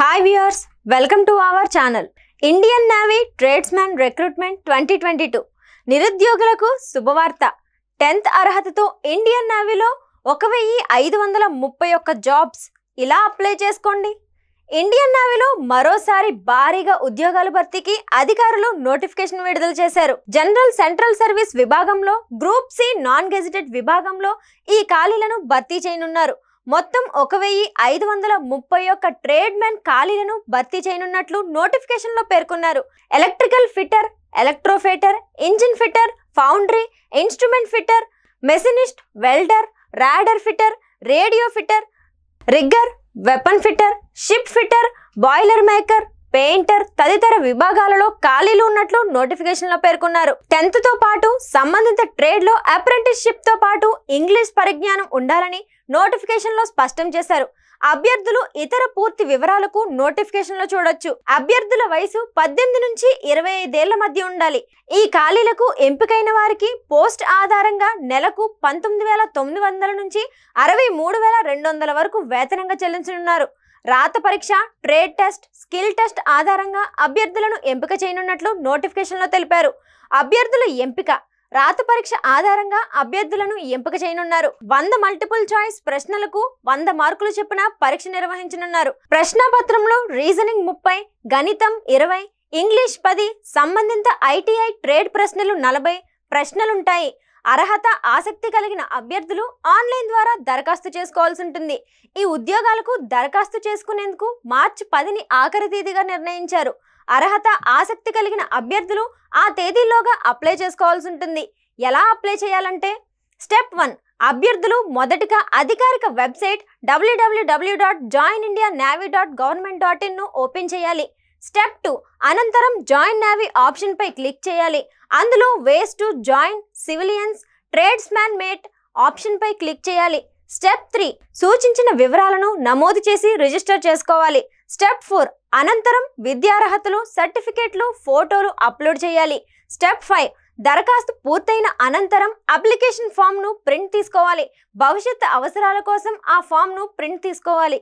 hi viewers welcome to our channel Indian Navy tradesmen recruitment twenty twenty two నిరుద్యోగులకు శుభవార్త tenth అర్హతతో Indian నేవీలో ఒక వెయ్యి ఐదు వందల ముప్పై ఒక్క జాబ్స్ ఇలా అప్లై చేసుకోండి ఇండియన్ నేవీలో మరోసారి భారీగా ఉద్యోగాల భర్తీకి అధికారులు నోటిఫికేషన్ విడుదల చేశారు జనరల్ సెంట్రల్ సర్వీస్ విభాగంలో గ్రూప్ సి నాన్ గెజిటెడ్ విభాగంలో ఈ ఖాళీలను భర్తీ చేయనున్నారు మొత్తం ఒక వెయ్యి ఐదు వందల ముప్పై ఒక్క ట్రేడ్ మ్యాన్ ఖాళీలను భర్తీ చేయనున్నట్లు నోటిఫికేషన్లో పేర్కొన్నారు electrical fitter electro fitter engine fitter foundry instrument fitter machinist welder radar fitter radio fitter rigger weapon fitter ship fitter boiler maker painter తదితర విభాగాలలో ఖాళీలు ఉన్నట్లు నోటిఫికేషన్లో పేర్కొన్నారు టెన్త్ తో పాటు సంబంధిత ట్రేడ్ లో అప్రెంటిస్షిప్ తో పాటు ఇంగ్లీష్ పరిజ్ఞానం ఉండాలని నోటిఫికేషన్ లో స్పష్టం చేశారు అభ్యర్థులు ఇతర పూర్తి వివరాలకు నోటిఫికేషన్ లో చూడొచ్చు అభ్యర్థుల వయసు పద్దెనిమిది నుంచి ఇరవై ఐదేళ్ల మధ్య ఉండాలి ఈ ఖాళీలకు ఎంపికైన వారికి పోస్ట్ ఆధారంగా నెలకు పంతొమ్మిది వేల తొమ్మిది వందల నుంచి అరవై మూడు వేల రెండు వందల వరకు వేతనంగా చెల్లించనున్నారు రాత పరీక్ష ట్రేడ్ టెస్ట్ స్కిల్ టెస్ట్ ఆధారంగా అభ్యర్థులను ఎంపిక చేయనున్నట్లు నోటిఫికేషన్లో తెలిపారు అభ్యర్థుల ఎంపిక రాత పరీక్ష ఆధారంగా అభ్యర్థులను ఎంపిక చేయనున్నారు వంద మల్టిపుల్ చాయిస్ ప్రశ్నలకు వంద మార్కులు చెప్పిన పరీక్ష నిర్వహించనున్నారు ప్రశ్నాపత్రంలో రీజనింగ్ ముప్పై గణితం ఇరవై ఇంగ్లీష్ పది సంబంధిత ఐటీఐ ట్రేడ్ ప్రశ్నలు నలభై ప్రశ్నలుంటాయి అర్హత ఆసక్తి కలిగిన అభ్యర్థులు ఆన్లైన్ ద్వారా దరఖాస్తు చేసుకోవాల్సి ఉంటుంది ఈ ఉద్యోగాలకు దరఖాస్తు చేసుకునేందుకు మార్చి పదిని ఆఖరి తేదీగా నిర్ణయించారు అర్హత ఆసక్తి కలిగిన అభ్యర్థులు ఆ తేదీలోగా అప్లై చేసుకోవాల్సి ఉంటుంది ఎలా అప్లై చేయాలంటే స్టెప్ వన్ అభ్యర్థులు మొదటిగా అధికారిక website W W W dot join India navy dot government dot in open చేయాలి స్టెప్ టూ అనంతరం జాయిన్ నావీ ఆప్షన్పై క్లిక్ చేయాలి అందులో ways to join civilians man mate ఆప్షన్పై క్లిక్ చేయాలి స్టెప్ త్రీ సూచించిన వివరాలను నమోదు చేసి రిజిస్టర్ చేసుకోవాలి స్టెప్ ఫోర్ అనంతరం విద్యార్హతలు సర్టిఫికేట్లు ఫోటోలు అప్లోడ్ చేయాలి స్టెప్ ఫైవ్ దరఖాస్తు పూర్తయిన అనంతరం అప్లికేషన్ ఫామ్ను ప్రింట్ తీసుకోవాలి భవిష్యత్ అవసరాల కోసం ఆ ఫామ్ను ప్రింట్ తీసుకోవాలి